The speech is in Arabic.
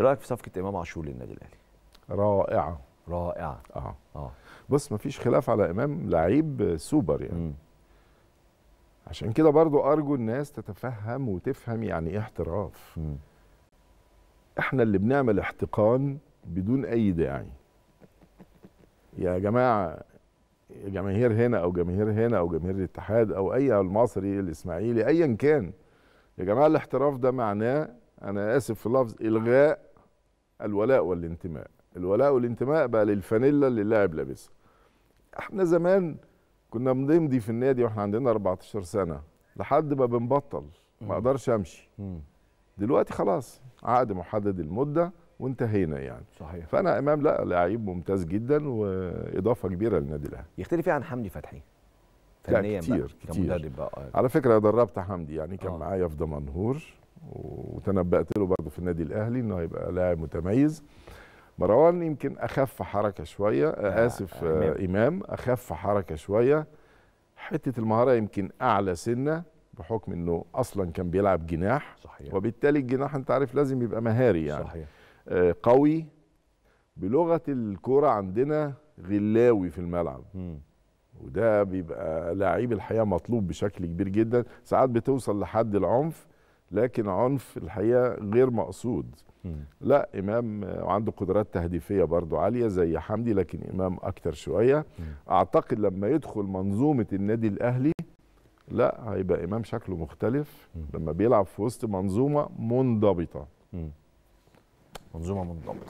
ايه رايك في صفقه امام عاشور للنادي الاهلي رائعه رائعه اه اه بص مفيش خلاف على امام لعيب سوبر يعني م. عشان كده برضو ارجو الناس تتفهم وتفهم يعني ايه احتراف م. احنا اللي بنعمل احتقان بدون اي داعي يا جماعه جماهير هنا او جماهير هنا او جماهير الاتحاد او اي المصري الاسماعيلي ايا كان يا جماعه الاحتراف ده معناه انا اسف في اللفظ الغاء الولاء والانتماء الولاء والانتماء بقى للفانيلا اللي اللاعب لابسها احنا زمان كنا بنمضي في النادي واحنا عندنا 14 سنه لحد ما بنبطل ما اقدرش امشي دلوقتي خلاص عقد محدد المده وانتهينا يعني صحيح فانا امام لا لعيب ممتاز جدا واضافه كبيره للنادي الاهلي يختلف ايه عن حمدي فتحي فنيا كتير بقى كتير بقى. على فكره دربت حمدي يعني كان آه. معايا في دمنهور وتنبأت له برضه في النادي الاهلي انه هيبقى لاعب متميز مروان يمكن اخف حركه شويه آه, آه، اسف آه آه امام اخف حركه شويه حته المهاره يمكن اعلى سنه بحكم انه اصلا كان بيلعب جناح صحيح وبالتالي الجناح انت عارف لازم يبقى مهاري يعني صحيح آه قوي بلغه الكوره عندنا غلاوي في الملعب م. وده بيبقى لعيب الحقيقه مطلوب بشكل كبير جدا ساعات بتوصل لحد العنف لكن عنف الحقيقه غير مقصود لا امام عنده قدرات تهديفيه برضو عاليه زي حمدي لكن امام اكتر شويه اعتقد لما يدخل منظومه النادي الاهلي لا هيبقى امام شكله مختلف لما بيلعب في وسط منظومه منضبطه منظومه منضبطه